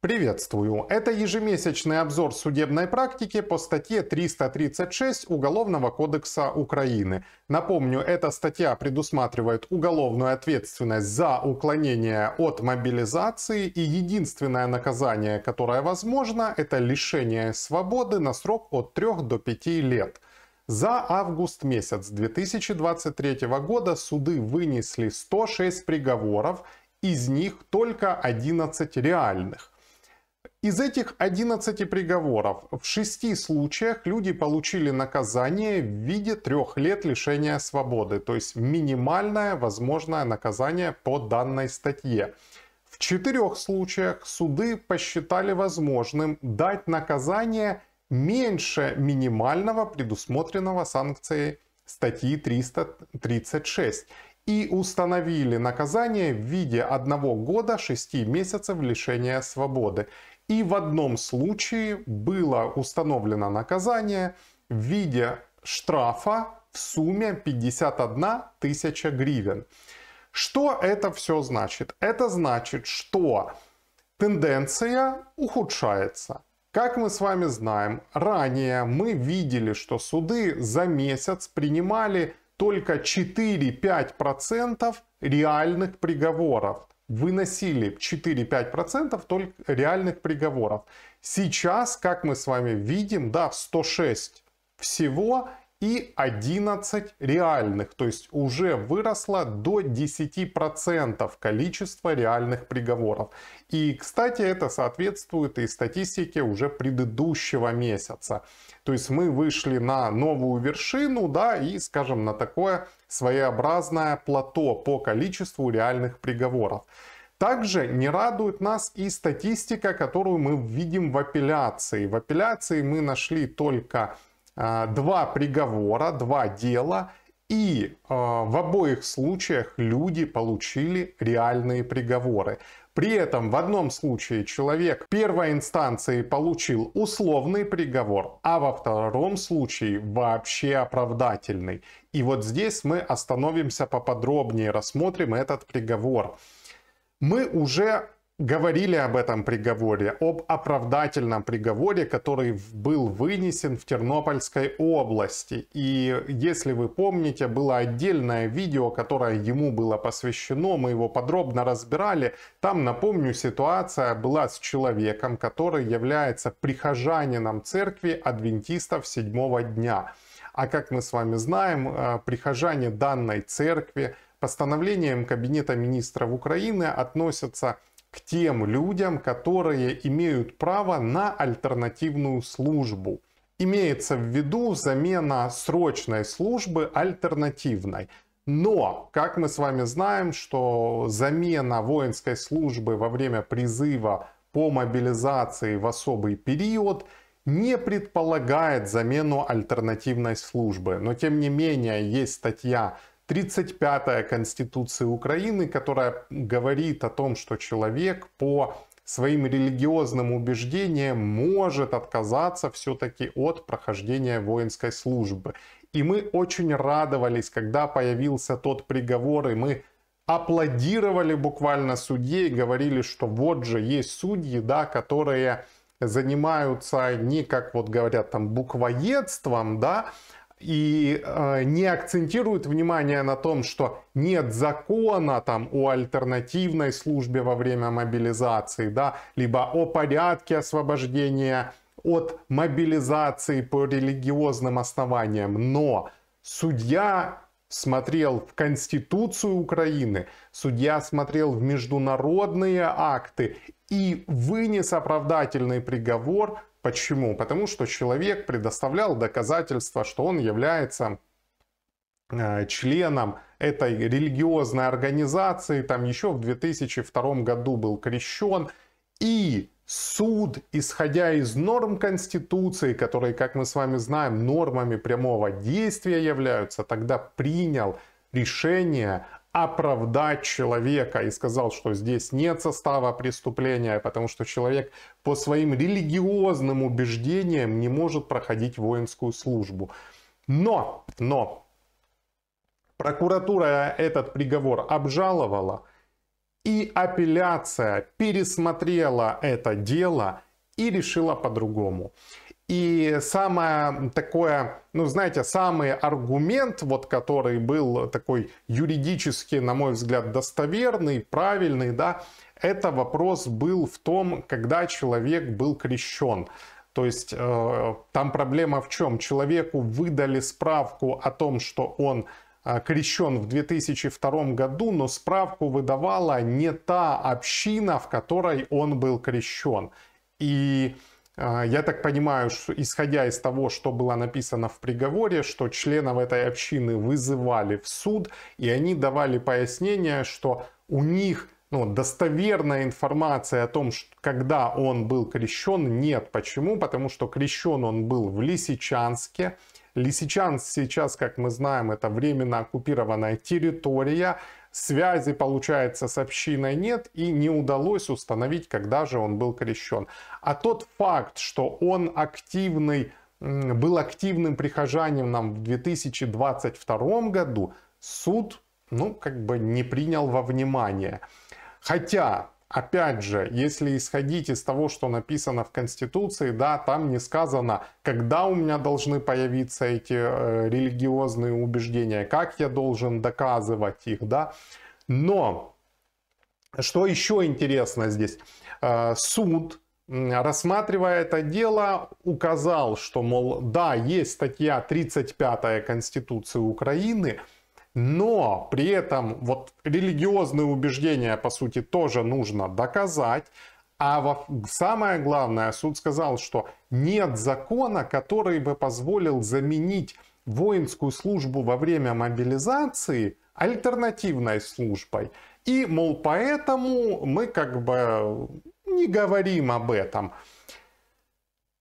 Приветствую! Это ежемесячный обзор судебной практики по статье 336 Уголовного кодекса Украины. Напомню, эта статья предусматривает уголовную ответственность за уклонение от мобилизации и единственное наказание, которое возможно, это лишение свободы на срок от 3 до 5 лет. За август месяц 2023 года суды вынесли 106 приговоров, из них только 11 реальных. Из этих 11 приговоров в 6 случаях люди получили наказание в виде трех лет лишения свободы, то есть минимальное возможное наказание по данной статье. В четырех случаях суды посчитали возможным дать наказание меньше минимального, предусмотренного санкцией статьи 336 и установили наказание в виде одного года шести месяцев лишения свободы. И в одном случае было установлено наказание в виде штрафа в сумме 51 тысяча гривен. Что это все значит? Это значит, что тенденция ухудшается. Как мы с вами знаем, ранее мы видели, что суды за месяц принимали только 4-5% реальных приговоров. Выносили 4-5% только реальных приговоров. Сейчас, как мы с вами видим, да, 106 всего и 11 реальных, то есть уже выросло до 10% количество реальных приговоров. И, кстати, это соответствует и статистике уже предыдущего месяца. То есть мы вышли на новую вершину, да, и, скажем, на такое своеобразное плато по количеству реальных приговоров. Также не радует нас и статистика, которую мы видим в апелляции. В апелляции мы нашли только а, два приговора, два дела, и а, в обоих случаях люди получили реальные приговоры. При этом в одном случае человек первой инстанции получил условный приговор, а во втором случае вообще оправдательный. И вот здесь мы остановимся поподробнее, рассмотрим этот приговор. Мы уже говорили об этом приговоре, об оправдательном приговоре, который был вынесен в Тернопольской области. И если вы помните, было отдельное видео, которое ему было посвящено, мы его подробно разбирали. Там, напомню, ситуация была с человеком, который является прихожанином церкви адвентистов седьмого дня. А как мы с вами знаем, э, прихожане данной церкви постановлением Кабинета министров Украины относятся к тем людям, которые имеют право на альтернативную службу. Имеется в виду замена срочной службы альтернативной. Но, как мы с вами знаем, что замена воинской службы во время призыва по мобилизации в особый период не предполагает замену альтернативной службы. Но, тем не менее, есть статья 35-я Конституция Украины, которая говорит о том, что человек по своим религиозным убеждениям может отказаться все-таки от прохождения воинской службы. И мы очень радовались, когда появился тот приговор, и мы аплодировали буквально судье говорили, что вот же есть судьи, да, которые занимаются не, как вот говорят, там, буквоедством, да, и э, не акцентирует внимание на том, что нет закона там о альтернативной службе во время мобилизации, да, либо о порядке освобождения от мобилизации по религиозным основаниям, но судья смотрел в Конституцию Украины, судья смотрел в международные акты и вынес оправдательный приговор Почему? Потому что человек предоставлял доказательства, что он является э, членом этой религиозной организации, там еще в 2002 году был крещен, и суд, исходя из норм Конституции, которые, как мы с вами знаем, нормами прямого действия являются, тогда принял решение оправдать человека и сказал, что здесь нет состава преступления, потому что человек по своим религиозным убеждениям не может проходить воинскую службу. Но, но, прокуратура этот приговор обжаловала, и апелляция пересмотрела это дело и решила по-другому. И самое такое, ну знаете, самый аргумент, вот который был такой юридически, на мой взгляд, достоверный, правильный, да, это вопрос был в том, когда человек был крещен. То есть э, там проблема в чем? Человеку выдали справку о том, что он э, крещен в 2002 году, но справку выдавала не та община, в которой он был крещен. И а, я так понимаю, что, исходя из того, что было написано в приговоре, что членов этой общины вызывали в суд, и они давали пояснение, что у них ну, достоверной информации о том, что, когда он был крещен, нет. Почему? Потому что крещен он был в Лисичанске. Лисичанск сейчас, как мы знаем, это временно оккупированная территория, Связи, получается, с общиной нет и не удалось установить, когда же он был крещен. А тот факт, что он активный, был активным прихожанином в 2022 году, суд, ну, как бы не принял во внимание. Хотя Опять же, если исходить из того, что написано в Конституции, да, там не сказано, когда у меня должны появиться эти э, религиозные убеждения, как я должен доказывать их, да. Но что еще интересно здесь, э, суд, рассматривая это дело, указал, что, мол, да, есть статья 35 Конституции Украины, но при этом вот религиозные убеждения, по сути, тоже нужно доказать. А самое главное, суд сказал, что нет закона, который бы позволил заменить воинскую службу во время мобилизации альтернативной службой. И, мол, поэтому мы как бы не говорим об этом.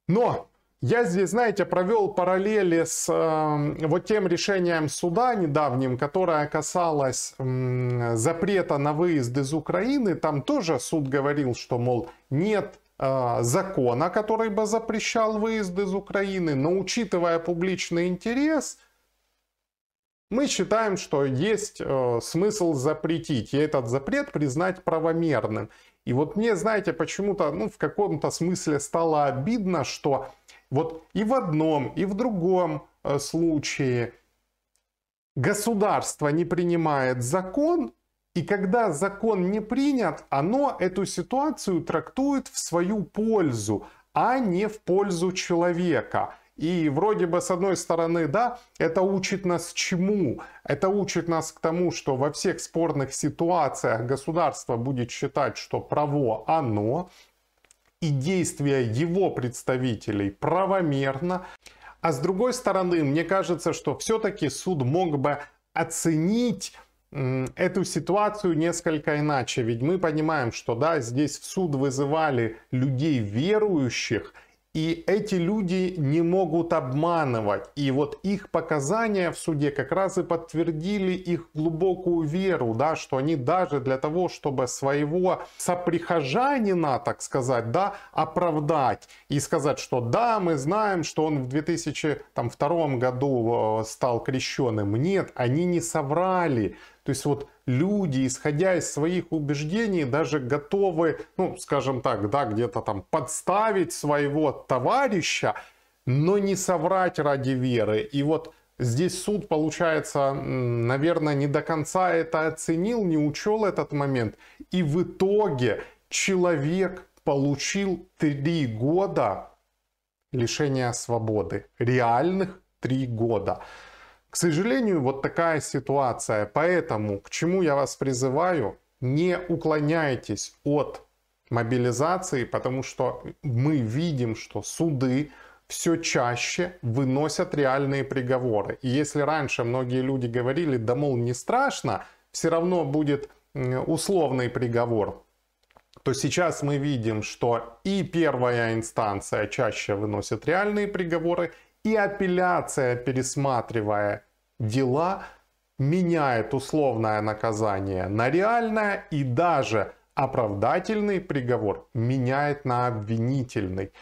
Но я здесь, знаете, провел параллели с э, вот тем решением суда недавним, которое касалось э, запрета на выезд из Украины. Там тоже суд говорил, что, мол, нет э, закона, который бы запрещал выезд из Украины, но учитывая публичный интерес, мы считаем, что есть э, смысл запретить и этот запрет признать правомерным. И вот мне, знаете, почему-то, ну, в каком-то смысле стало обидно, что вот и в одном, и в другом э, случае государство не принимает закон, и когда закон не принят, оно эту ситуацию трактует в свою пользу, а не в пользу человека. И вроде бы с одной стороны, да, это учит нас чему? Это учит нас к тому, что во всех спорных ситуациях государство будет считать, что право оно, и действия его представителей правомерно. А с другой стороны, мне кажется, что все-таки суд мог бы оценить эту ситуацию несколько иначе. Ведь мы понимаем, что да, здесь в суд вызывали людей верующих – и эти люди не могут обманывать. И вот их показания в суде как раз и подтвердили их глубокую веру, да, что они даже для того, чтобы своего соприхожанина, так сказать, да, оправдать и сказать, что да, мы знаем, что он в 2002 году э, стал крещенным. Нет, они не соврали. То есть вот люди, исходя из своих убеждений, даже готовы, ну, скажем так, да, где-то там подставить своего товарища, но не соврать ради веры. И вот здесь суд, получается, наверное, не до конца это оценил, не учел этот момент. И в итоге человек получил три года лишения свободы. Реальных три года. К сожалению, вот такая ситуация. Поэтому, к чему я вас призываю, не уклоняйтесь от мобилизации, потому что мы видим, что суды все чаще выносят реальные приговоры. И если раньше многие люди говорили, да мол, не страшно, все равно будет условный приговор, то сейчас мы видим, что и первая инстанция чаще выносит реальные приговоры, и апелляция, пересматривая дела, меняет условное наказание на реальное и даже оправдательный приговор меняет на обвинительный.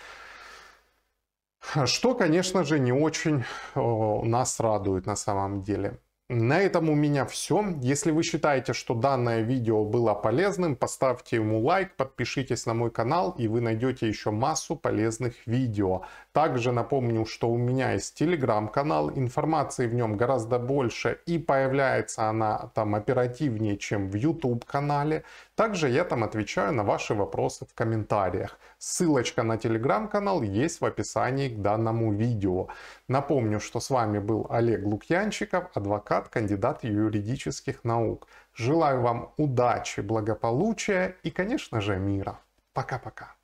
Что, конечно же, не очень э, нас радует на самом деле. На этом у меня все. Если вы считаете, что данное видео было полезным, поставьте ему лайк, подпишитесь на мой канал и вы найдете еще массу полезных видео. Также напомню, что у меня есть телеграм-канал, информации в нем гораздо больше и появляется она там оперативнее, чем в YouTube канале. Также я там отвечаю на ваши вопросы в комментариях. Ссылочка на телеграм-канал есть в описании к данному видео. Напомню, что с вами был Олег Лукьянчиков, адвокат Фархат, кандидат юридических наук. Желаю вам удачи, благополучия и, конечно же, мира. Пока-пока.